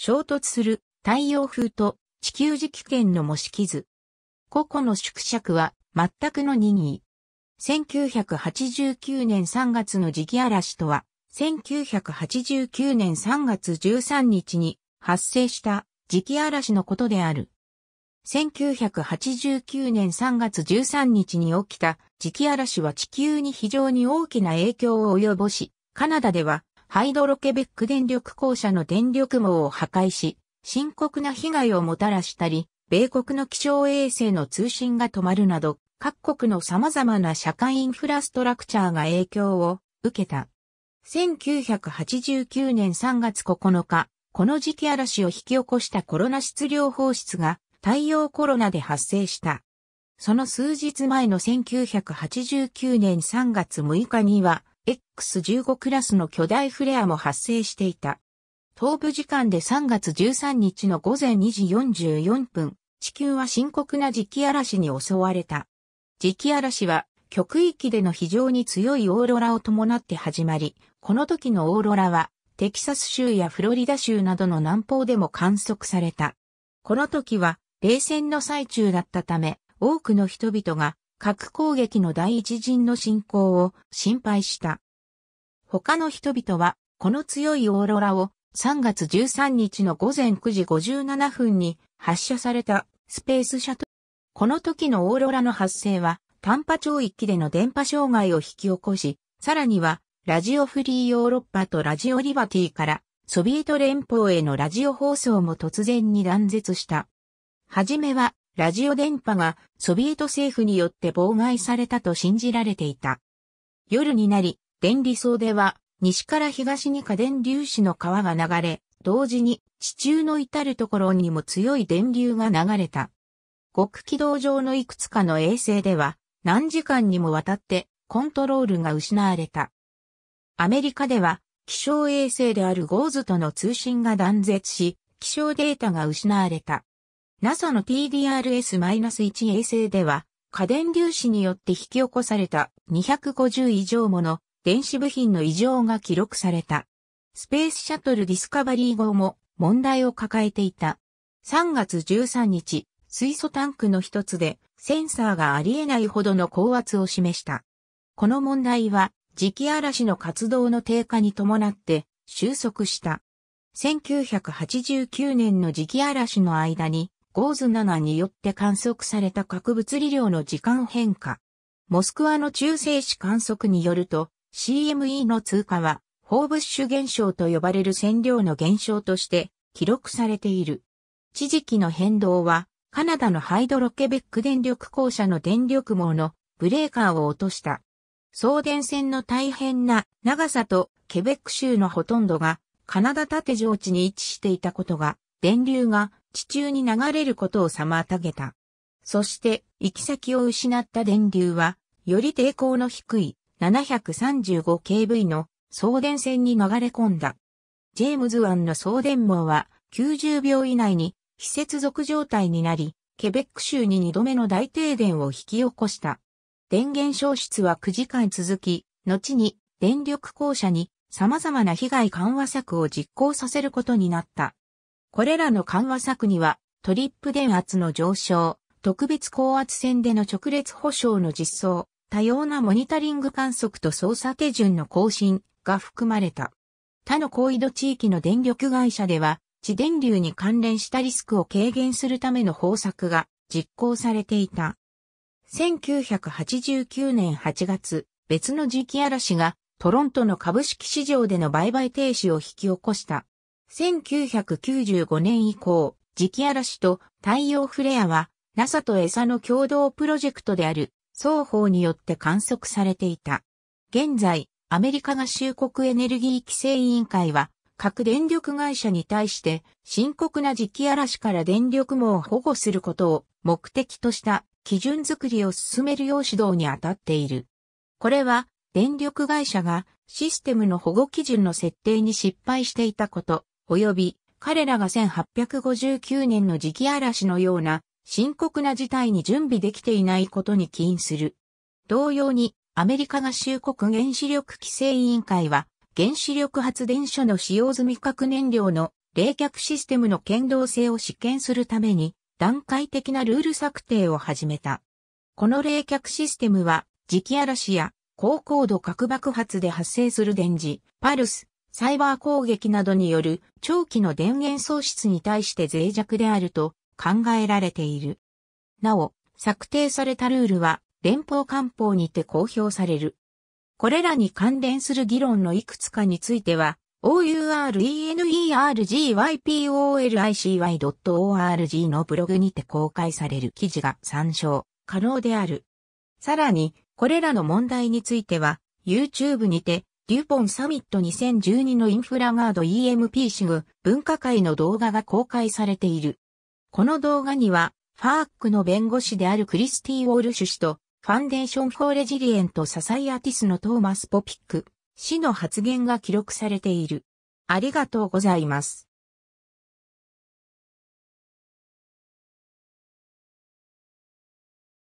衝突する太陽風と地球磁気圏の模式図。個々の縮尺は全くの任意。1989年3月の磁気嵐とは、1989年3月13日に発生した磁気嵐のことである。1989年3月13日に起きた磁気嵐は地球に非常に大きな影響を及ぼし、カナダではハイドロケベック電力公社の電力網を破壊し、深刻な被害をもたらしたり、米国の気象衛星の通信が止まるなど、各国の様々な社会インフラストラクチャーが影響を受けた。1989年3月9日、この時期嵐を引き起こしたコロナ質量放出が太陽コロナで発生した。その数日前の1989年3月6日には、X15 クラスの巨大フレアも発生していた。東部時間で3月13日の午前2時44分、地球は深刻な磁気嵐に襲われた。磁気嵐は極域での非常に強いオーロラを伴って始まり、この時のオーロラはテキサス州やフロリダ州などの南方でも観測された。この時は冷戦の最中だったため、多くの人々が核攻撃の第一陣の進行を心配した。他の人々は、この強いオーロラを3月13日の午前9時57分に発射されたスペースシャトル。この時のオーロラの発生は短波長域での電波障害を引き起こし、さらにはラジオフリーヨーロッパとラジオリバティからソビエト連邦へのラジオ放送も突然に断絶した。はじめはラジオ電波がソビエト政府によって妨害されたと信じられていた。夜になり、電離層では西から東に過電粒子の川が流れ、同時に地中の至るところにも強い電流が流れた。極軌道上のいくつかの衛星では何時間にもわたってコントロールが失われた。アメリカでは気象衛星であるゴーズとの通信が断絶し、気象データが失われた。NASA の TDRS-1 衛星では、家電粒子によって引き起こされた250以上もの電子部品の異常が記録された。スペースシャトルディスカバリー号も問題を抱えていた。3月13日、水素タンクの一つでセンサーがありえないほどの高圧を示した。この問題は磁気嵐の活動の低下に伴って収束した。1989年の磁気嵐の間にゴーズ7によって観測された核物理量の時間変化。モスクワの中性子観測によると、CME の通過は、ホーブッシュ現象と呼ばれる線量の減少として記録されている。地磁気の変動は、カナダのハイドロケベック電力公社の電力網のブレーカーを落とした。送電線の大変な長さとケベック州のほとんどがカナダ縦上地に位置していたことが電流が地中に流れることを妨げた。そして、行き先を失った電流は、より抵抗の低い 735kV の送電線に流れ込んだ。ジェームズ湾の送電網は90秒以内に非接続状態になり、ケベック州に2度目の大停電を引き起こした。電源消失は9時間続き、後に電力公社に様々な被害緩和策を実行させることになった。これらの緩和策には、トリップ電圧の上昇、特別高圧線での直列保障の実装、多様なモニタリング観測と操作手順の更新が含まれた。他の高緯度地域の電力会社では、地電流に関連したリスクを軽減するための方策が実行されていた。1989年8月、別の時期嵐がトロントの株式市場での売買停止を引き起こした。1995年以降、磁気嵐と太陽フレアは NASA と ESA の共同プロジェクトである双方によって観測されていた。現在、アメリカ合衆国エネルギー規制委員会は各電力会社に対して深刻な磁気嵐から電力網を保護することを目的とした基準づくりを進めるよう指導に当たっている。これは電力会社がシステムの保護基準の設定に失敗していたこと、及び彼らが1859年の磁気嵐のような深刻な事態に準備できていないことに起因する。同様にアメリカ合衆国原子力規制委員会は原子力発電所の使用済み核燃料の冷却システムの剣道性を試験するために段階的なルール策定を始めた。この冷却システムは磁気嵐や高高度核爆発で発生する電磁、パルス、サイバー攻撃などによる長期の電源喪失に対して脆弱であると考えられている。なお、策定されたルールは連邦官報にて公表される。これらに関連する議論のいくつかについては、OURENERGYPOLICY.org のブログにて公開される記事が参照可能である。さらに、これらの問題については、YouTube にてデュポンサミット2012のインフラガード EMP シグ分科会の動画が公開されている。この動画には、ファーックの弁護士であるクリスティ・ウォルシ氏と、ファンデーション・フォー・レジリエント・ササイアティスのトーマス・ポピック、氏の発言が記録されている。ありがとうございます。